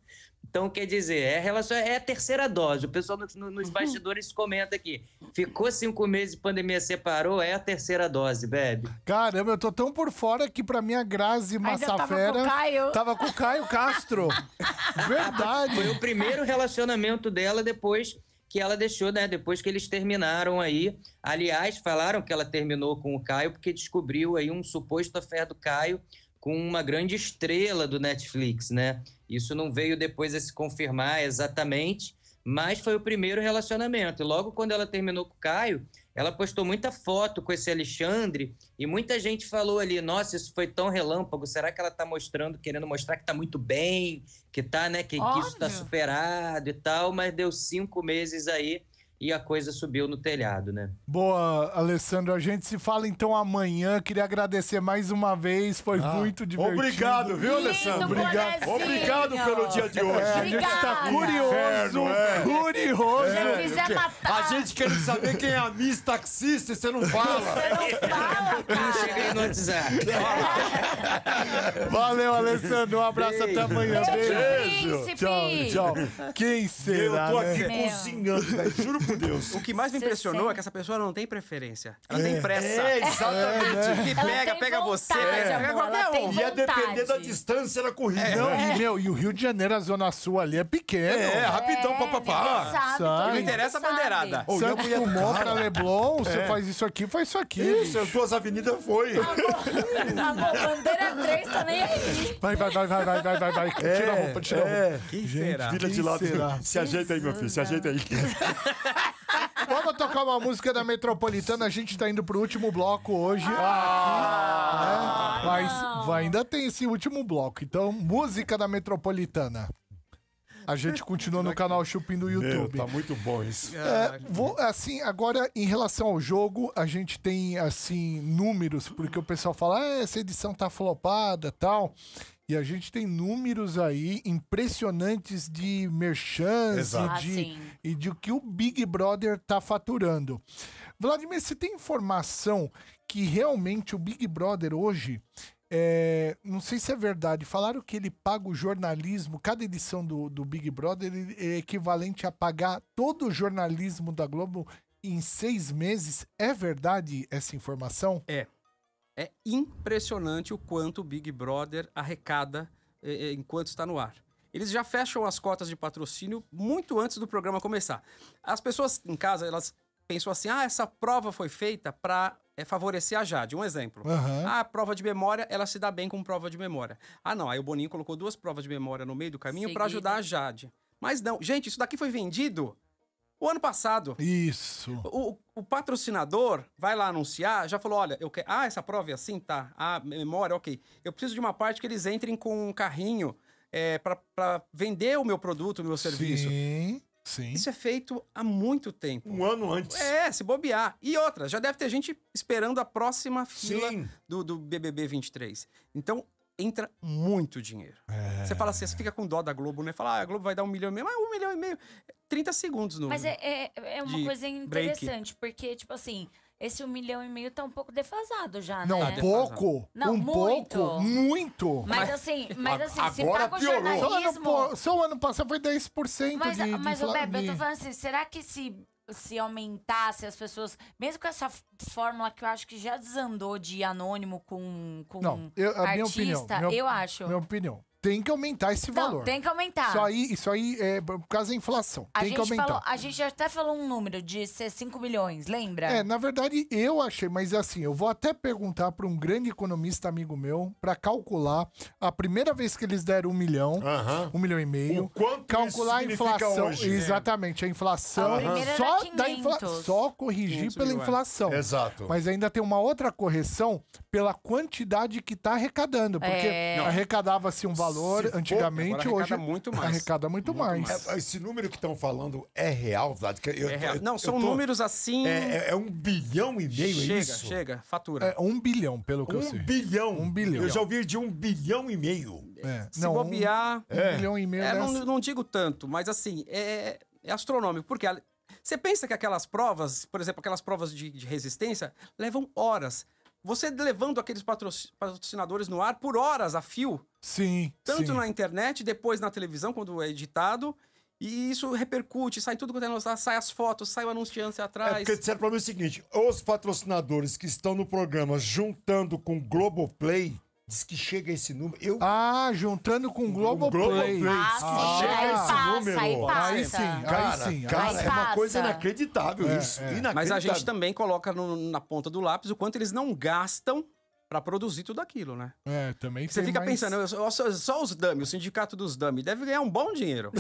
Speaker 6: Então, quer dizer, é, relação, é a terceira dose. O pessoal no, no, nos uhum. bastidores comenta aqui. Ficou cinco meses de pandemia, separou, é a terceira dose, bebe.
Speaker 1: Caramba, eu tô tão por fora que pra minha Grazi
Speaker 6: Massafera... Ainda tava com o
Speaker 1: Caio. Tava com o Caio Castro.
Speaker 6: Verdade. Foi o primeiro relacionamento dela depois que ela deixou, né? Depois que eles terminaram aí. Aliás, falaram que ela terminou com o Caio porque descobriu aí um suposto afeto do Caio com uma grande estrela do Netflix, né? Isso não veio depois a se confirmar exatamente, mas foi o primeiro relacionamento. E logo quando ela terminou com o Caio, ela postou muita foto com esse Alexandre e muita gente falou ali: nossa, isso foi tão relâmpago. Será que ela tá mostrando, querendo mostrar que tá muito bem, que tá, né, que, que isso tá superado e tal, mas deu cinco meses aí e a coisa subiu no telhado, né?
Speaker 1: Boa, Alessandro. A gente se fala então amanhã. Queria agradecer mais uma vez. Foi ah, muito divertido. Obrigado, viu, Alessandro? Obrigado. Obrigado pelo dia de hoje. É, a gente tá
Speaker 5: curioso, é. curioso. É. A gente quer saber quem é a Miss Taxista você não fala. Você
Speaker 3: não fala, cara. Cheguei no
Speaker 5: WhatsApp. Valeu, Alessandro. Um abraço Beijo. até amanhã. Beijo. Beijo. Tchau, tchau.
Speaker 4: Quem será? Eu tô aqui né? cozinhando, velho. Juro por Deus. O que mais me impressionou é que essa pessoa não tem
Speaker 3: preferência.
Speaker 4: Ela tem é. pressa. É, exatamente. É, Que pega, pega você. É. Pega qualquer um.
Speaker 1: Ia depender da distância da corrida. É. Não, é. E, meu, e o Rio de Janeiro, a zona sul ali é pequeno. É, é rapidão,
Speaker 5: é, papapá. Não interessa a bandeirada.
Speaker 4: Ou eu fui pra
Speaker 1: Leblon, você é. faz isso aqui, faz isso aqui. Isso,
Speaker 5: duas avenidas foi. Tá tá bandeira 3
Speaker 1: também aí.
Speaker 5: Vai, vai, vai, vai, vai, vai, Tira a roupa, tira a roupa. Quem será? Vira de lado. Se ajeita aí, meu filho, se ajeita aí. Né?
Speaker 1: Vamos tocar uma música da Metropolitana. A gente tá indo pro último bloco hoje. Ah, né? mas ah, vai, ainda tem esse último bloco. Então, música da Metropolitana. A gente continua no canal Chupim do YouTube.
Speaker 5: Meu, tá muito bom isso. É,
Speaker 1: vou, assim, agora em relação ao jogo, a gente tem assim números, porque o pessoal fala, ah, essa edição tá flopada tal. E a gente tem números aí impressionantes de merchandising e de, ah, e de o que o Big Brother tá faturando. Vladimir, você tem informação que realmente o Big Brother hoje é, não sei se é verdade, falaram que ele paga o jornalismo, cada edição do, do Big Brother é equivalente a pagar todo o jornalismo da Globo em seis meses. É verdade essa informação?
Speaker 4: É. É impressionante o quanto o Big Brother arrecada eh, enquanto está no ar. Eles já fecham as cotas de patrocínio muito antes do programa começar. As pessoas em casa, elas pensam assim: ah, essa prova foi feita para é, favorecer a Jade. Um exemplo. Uhum. Ah, a prova de memória, ela se dá bem com prova de memória. Ah, não. Aí o Boninho colocou duas provas de memória no meio do caminho para ajudar a Jade. Mas não, gente, isso daqui foi vendido o ano passado. Isso. O, o patrocinador vai lá anunciar, já falou: olha, eu quero. Ah, essa prova é assim? Tá. Ah, memória, ok. Eu preciso de uma parte que eles entrem com um carrinho é, para vender o meu produto, o meu serviço. Sim. Sim. Isso é feito há muito tempo. Um ano antes. É, se bobear. E outra, já deve ter gente esperando a próxima fila do, do BBB 23. Então, entra muito dinheiro. É. Você fala assim, você fica com dó da Globo, né? Fala, ah, a Globo vai dar um milhão e meio, mas um milhão e meio. 30 segundos no. Mas é,
Speaker 2: é, é uma coisa interessante, break. porque, tipo assim, esse um milhão e meio tá um pouco defasado já, não, né? Tá pouco? Não, um muito. pouco?
Speaker 1: Muito! Mas assim, mas assim, Agora se paga o jornalismo...
Speaker 2: Só o ano, ano passado foi 10% mas, de, de Mas, infla... eu tô falando assim, será que se se aumentasse as pessoas, mesmo com essa fórmula que eu acho que já desandou de anônimo com, com não, eu, artista, minha opinião, minha, eu acho. Minha
Speaker 1: opinião. Tem que aumentar esse não, valor. Tem que aumentar. Isso aí, isso aí é por causa da inflação. A tem que aumentar. Falou,
Speaker 2: a gente até falou um número de ser 5 milhões, lembra? É, na
Speaker 1: verdade eu achei, mas assim, eu vou até perguntar para um grande economista amigo meu para calcular a primeira vez que eles deram um milhão, uh -huh. um milhão e meio. O quanto calcular a inflação. Hoje, né? Exatamente, a inflação. Uh -huh. Só, da inflação só corrigir pela é. inflação. É. Exato. Mas ainda tem uma outra correção pela quantidade que está arrecadando. Porque é. arrecadava-se
Speaker 5: um valor valor for, antigamente, hoje muito mais. arrecada muito, muito mais. mais. É, esse número que estão falando é real, Vlad? Eu, é real. Eu, não, são tô... números assim... É, é, é, um bilhão e meio, é chega, é isso? Chega, fatura. É um bilhão, pelo que um eu sei. Um bilhão? Um bilhão. Eu já ouvi de um bilhão e meio.
Speaker 4: Se não, bobear... Um, um bilhão e meio... É, não, não digo tanto, mas assim, é, é astronômico, porque... você pensa que aquelas provas, por exemplo, aquelas provas de, de resistência, levam horas você levando aqueles patrocinadores no ar por horas a fio. Sim. Tanto sim. na internet, depois na televisão, quando é editado. E isso repercute, sai tudo quanto é nossa, sai as fotos, sai o anunciante é, atrás. É porque disseram pra mim o seguinte: os
Speaker 5: patrocinadores que estão no programa juntando com Globoplay Diz que chega esse número. Eu... Ah, juntando com o Globo Play ah, ah, sim. chega esse passa, número. Aí,
Speaker 4: aí sim, cara, aí sim. Cara, aí é passa. uma coisa inacreditável é, isso. É. Inacreditável. Mas a gente também coloca no, na ponta do lápis o quanto eles não gastam para produzir tudo aquilo, né? É, também Você fica mais... pensando, só, só, os dummy, o sindicato dos dummy deve ganhar um bom dinheiro.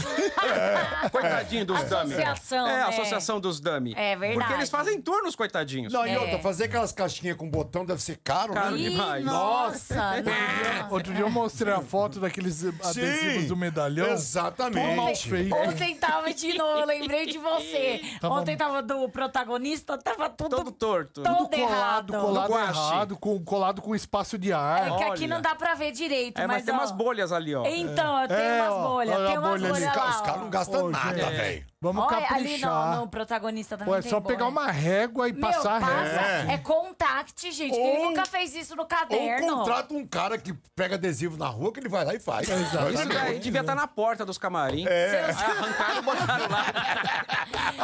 Speaker 4: é. Coitadinho dos associação, dummy. Associação, É, né? associação dos dummy. É verdade. Porque eles fazem turnos, coitadinhos. Não,
Speaker 5: e é. outra, fazer aquelas caixinhas com botão deve ser caro, né? caro né? demais. Nossa! outro dia eu mostrei a foto daqueles
Speaker 3: adesivos Sim, do medalhão.
Speaker 2: Exatamente. Tudo mal feito. Ontem tava de novo, eu lembrei de você. Tava... Ontem tava do protagonista, tava tudo... Todo torto.
Speaker 1: Todo, todo colado, errado. colado, colado errado, com colado com espaço de ar. É que aqui Olha. não
Speaker 2: dá pra ver direito, É, mas, mas tem ó, umas
Speaker 4: bolhas ali, ó. Então, eu tenho É, umas bolhas. Tem umas bolha bolhas ali. ca- lá. os caras não gastam nada, velho. Vamos Olha, ali não, não,
Speaker 2: o protagonista também Pô, é só pegar uma
Speaker 5: régua
Speaker 1: e Meu, passar a passa,
Speaker 2: régua. é. é contact, gente. Quem nunca fez isso no Ou caderno? contrata
Speaker 5: um cara que pega adesivo na rua que ele vai lá e faz. Isso mesmo. devia estar tá na porta dos camarim. É.
Speaker 4: arrancaram e botaram lá.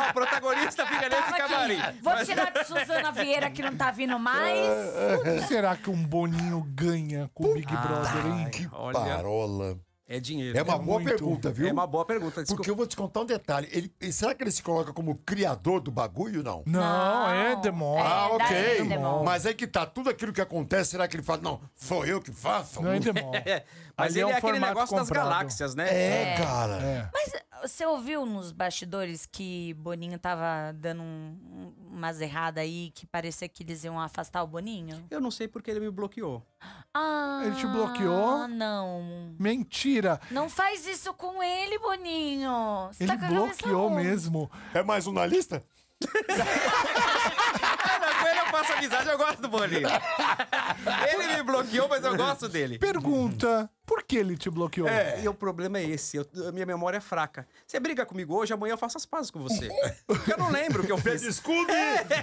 Speaker 4: o protagonista fica nesse aqui. camarim. Vou tirar de Suzana
Speaker 2: Vieira que não tá vindo mais. O é, que é.
Speaker 1: será que que um Boninho ganha com o Big Brother,
Speaker 5: hein?
Speaker 4: que parola. É dinheiro. É né? uma é boa muito. pergunta, viu? É uma boa pergunta. Desculpa. Porque eu vou te contar
Speaker 5: um detalhe. Ele, será que ele se coloca como criador do bagulho, não? Não, é
Speaker 4: não ah, é, é demônio.
Speaker 5: Ah, ok. É Mas aí que tá, tudo aquilo que acontece, será que ele fala, não, sou eu que faço? Não, é demônio.
Speaker 3: Mas é ele é, um aquele negócio comprado. das galáxias, né? É, é. cara. É. Mas
Speaker 2: uh, você ouviu nos bastidores que Boninho tava dando um, umas erradas aí, que parecia que eles iam afastar o Boninho? Eu não sei porque ele me bloqueou.
Speaker 4: Ah, ele te bloqueou?
Speaker 2: Não. Mentira. Não faz isso com ele, Boninho. Você ele tá
Speaker 1: bloqueou mesmo. É mais um na lista?
Speaker 4: faço amizade, eu gosto do Boninho. Ele me bloqueou, mas eu gosto dele. Pergunta: por que ele te bloqueou? É. E o problema é esse. Eu, a minha memória é fraca. Você briga comigo hoje, amanhã eu faço as pazes com você. Porque eu não lembro o que eu fiz.
Speaker 3: Desculpe! É.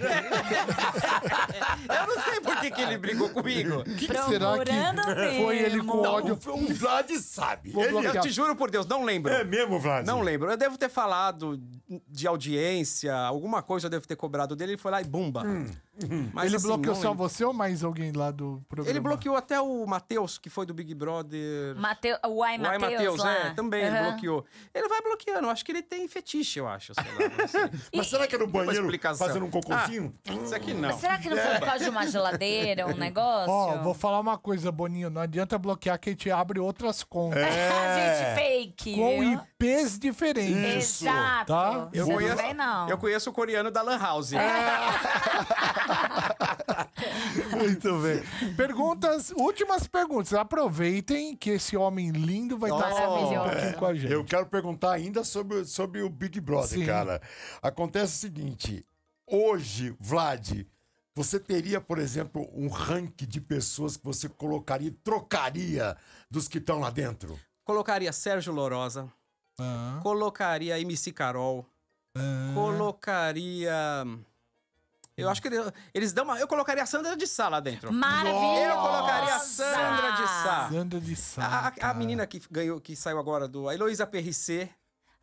Speaker 4: eu não sei por que, que ele brigou comigo. Que Procurando será que foi ele com ódio? Não, o Vlad sabe. ele, eu te juro por Deus, não lembro. É mesmo, Vlad? Não lembro. Eu devo ter falado de audiência, alguma coisa eu devo ter cobrado dele. Ele foi lá e bumba. Hum. hum. Mas, ele assim, bloqueou só você ou mais alguém lá do programa? Ele bloqueou até o Matheus, que foi do Big Brother.
Speaker 2: Mateu, o Ai Mateus. O Ai Mateus, é, também uhum.
Speaker 4: bloqueou. Ele vai bloqueando, acho que ele tem fetiche, eu acho. Sei lá, Mas será que é no banheiro fazendo um cocôzinho? Ah, isso aqui não. Mas será que não
Speaker 2: foi por causa de uma geladeira, um negócio? Ó, oh,
Speaker 1: vou falar uma coisa, Boninho. Não adianta bloquear que a gente abre outras contas. É. gente fake. Com IPs diferentes. Isso. Exato. Tá? Eu, conheço,
Speaker 2: não. eu
Speaker 4: conheço o coreano da Lan House. É.
Speaker 1: Muito bem. Perguntas, últimas perguntas. Aproveitem
Speaker 5: que esse homem lindo vai estar tá com a gente. Eu quero perguntar ainda sobre, sobre o Big Brother, Sim. cara. Acontece o seguinte: hoje, Vlad, você teria, por exemplo, um ranking de pessoas que você colocaria, trocaria dos que estão lá dentro?
Speaker 4: Colocaria Sérgio Lorosa. Ah. Colocaria MC Carol. Ah. Colocaria. Eu acho que ele, eles dão uma. Eu colocaria a Sandra de Sá lá dentro. Maravilhosa! Eu colocaria a Sandra de Sá. Sandra de Sá. A, a, menina que ganhou, que saiu agora do. A Heloísa PRC.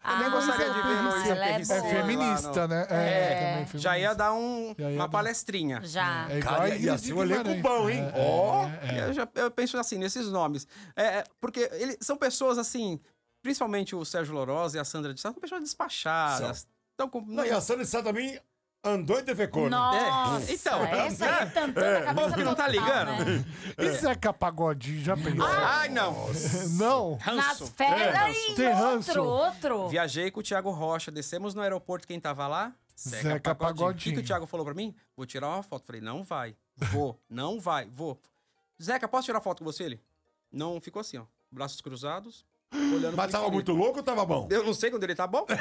Speaker 3: Também ah, gostaria de
Speaker 4: ver Heloísa é PRC. É, feminista, no... né? É, é. é já ia dar um, ia uma dar... palestrinha. Já. É, é igual Cara, e assim o elenco bom, né? hein? Ó! É, oh, eu, eu penso assim, nesses nomes. É, porque eles são pessoas assim. Principalmente o Sérgio Lorosa e a Sandra de Sá são pessoas despachadas. São. Então, com... Não, e a Sandra de Sá também Andou e defecou. Nossa, é. então. Essa aí né? tantando é. a cabeça não tá ligando. Né? E é.
Speaker 5: Zeca é Pagodinho, já
Speaker 1: pensou? Ah! Ai, não.
Speaker 4: não. Ranço. Nas é. férias é. Tem ranço. outro, outro. Viajei com o Thiago Rocha, descemos no aeroporto, quem tava lá? Zeca, Zeca Pagodinho. O que, o Thiago falou pra mim? Vou tirar uma foto. Falei, não vai. Vou, não vai, vou. Zeca, posso tirar foto com você? Ele? Não, ficou assim, ó. Braços cruzados, olhando Mas tava muito louco ou tava bom? Eu não sei quando ele tá bom.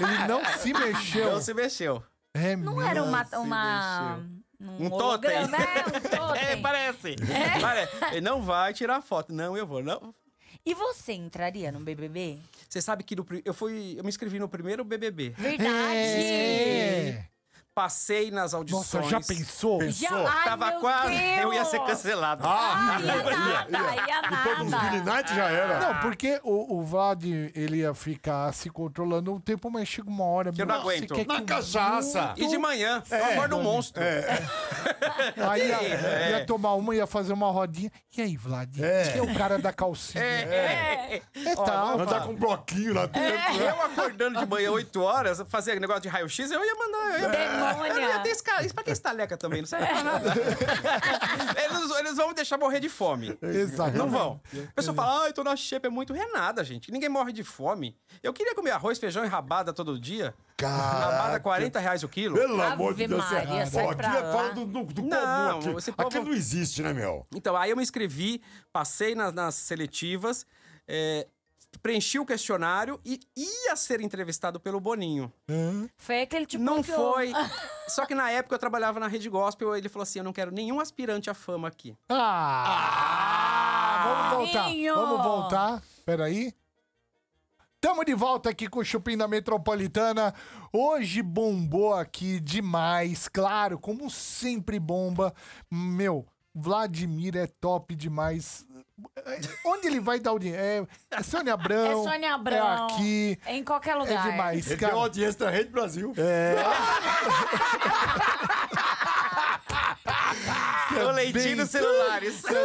Speaker 4: Ele não se mexeu. Não se mexeu. É Não era uma.
Speaker 2: uma...
Speaker 4: Um, um totem. é, um é, parece. É. parece. Ele não vai tirar foto. Não, eu vou. Não. E você entraria no BBB? Você sabe que no, eu fui, eu me inscrevi no primeiro BBB. Verdade. É. Passei nas audições. Nossa, já pensou? pensou? Já, ai, Tava quase. Eu ia ser cancelado.
Speaker 3: Ah, ah ia, ia, ia, ia nada. Depois dos
Speaker 1: Knight já era. Não, porque o, o Vlad, ele ia ficar se controlando um tempo, mas chega uma hora. Que eu não aguento. É Na cachaça. Muito... E de manhã. É, eu acordo um monstro. É.
Speaker 4: Aí ia, é. ia,
Speaker 1: tomar uma, ia fazer uma rodinha. E aí, Vlad? É. Que é o cara da calcinha.
Speaker 4: É. É, é, é tal. Andar tá com um bloquinho lá é. dentro. Né? Eu acordando de manhã, 8 horas, fazer negócio de raio-x, eu ia mandar. Eu ia... Isso para quem está leca Pra estaleca também? Não serve para é. nada. eles, eles vão me deixar morrer de fome. Exato. Não vão. A pessoa fala, ah, eu tô na xepa, é muito. renada, gente. Ninguém morre de fome. Eu queria comer arroz, feijão e rabada todo dia. Rabada, 40 reais o
Speaker 5: quilo. Pelo Ave amor de Deus, é Maria,
Speaker 4: é Pô, aqui é fala do, do,
Speaker 5: do não, comum aqui. Povo... Aqui não existe, né, meu?
Speaker 4: Então, aí eu me inscrevi, passei nas, nas seletivas. É, preenchi o questionário e ia ser entrevistado pelo Boninho. Foi aquele tipo Não que eu... foi. Só que na época eu trabalhava na Rede Gospel, ele falou assim: eu não quero nenhum aspirante à fama aqui. Ah! ah vamos voltar. Boninho. Vamos voltar.
Speaker 1: Peraí. Tamo de volta aqui com o Chupim da Metropolitana. Hoje bombou aqui demais, claro, como sempre bomba. Meu, Vladimir é top demais. É, onde ele vai dar o dinheiro? É, Sônia Abrão. É Sônia é Abrão. É aqui.
Speaker 2: É em qualquer é lugar. É demais, ele cara. Ele
Speaker 5: audiência da Rede Brasil. É.
Speaker 2: é o leitinho dos celulares.
Speaker 3: Você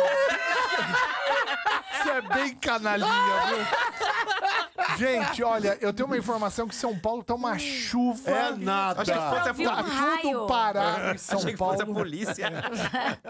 Speaker 1: é bem canalinha, viu? Gente, olha, eu tenho uma informação que São Paulo tá uma chuva. É nada. Acho que fosse a polícia. Tá um tá tudo parado é, em São Achei Paulo. Que fosse a polícia.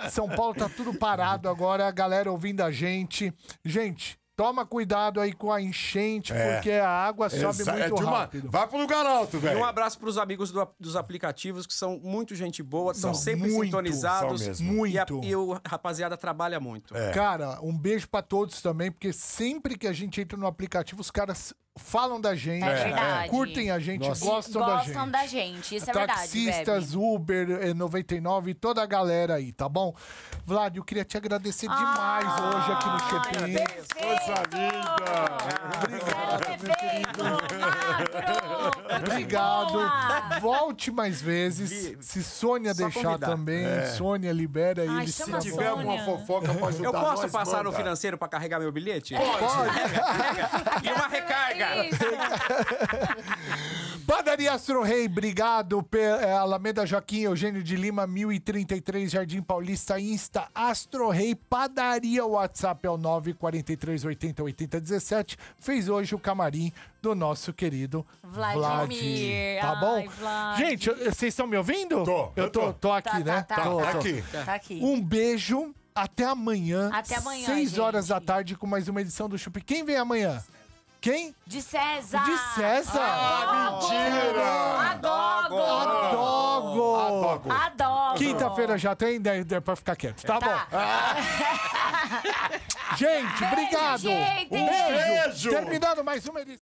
Speaker 1: São Paulo tá tudo parado agora, a galera ouvindo a gente. Gente, Toma cuidado aí com a enchente, é. porque a água Exa sobe é muito é de uma... rápido. Vai pro
Speaker 4: lugar alto, velho. E um abraço pros amigos do, dos aplicativos, que são muito gente boa, são, sempre muito, sintonizados. São muito. E, a, e o rapaziada trabalha muito. É.
Speaker 1: Cara, um beijo para todos também, porque sempre que a gente entra no aplicativo, os caras falam da gente, é curtem a gente, Nossa. gostam, gostam
Speaker 2: da gente. da gente, isso é Taxistas, verdade. Taxistas,
Speaker 1: Uber, 99, eh, toda a galera aí, tá bom? Vlad, eu queria te agradecer ah, demais hoje aqui no Chepin.
Speaker 3: Coisa linda! Obrigado, Obrigado. Boa.
Speaker 1: Volte mais vezes. Se Sônia Só deixar convidar. também, é. Sônia libera Ai, ele. Se tiver alguma fofoca pra ajudar Eu posso nós, passar manda. no financeiro
Speaker 4: pra carregar meu bilhete? Pode. Pode. E uma
Speaker 3: recarga.
Speaker 1: Padaria Astro Rei, obrigado. É, Alameda Joaquim, Eugênio de Lima, 1033, Jardim Paulista, Insta, Astro Rei, Padaria, WhatsApp é o 943 80 80 17. Fez hoje o camarim do nosso querido Vladimir. Vlad, tá bom? Ai, Vlad. Gente, vocês estão me ouvindo? Tô. Eu tô, tô aqui, tá, tá né? Tá, tá, tô, tá tô. Tá aqui. Um beijo. Até amanhã. Até amanhã. 6 horas da tarde com mais uma edição do Chup. Quem vem amanhã? Quem?
Speaker 2: De César. De César. Ah, Adogo. Ah, mentira. Adogo. Adogo.
Speaker 1: Adogo. Adogo. Quinta-feira já tem, daí pra ficar quieto. Tá, tá.
Speaker 2: bom.
Speaker 3: gente, obrigado. Gente. Um beijo. beijo. Terminando mais uma edição.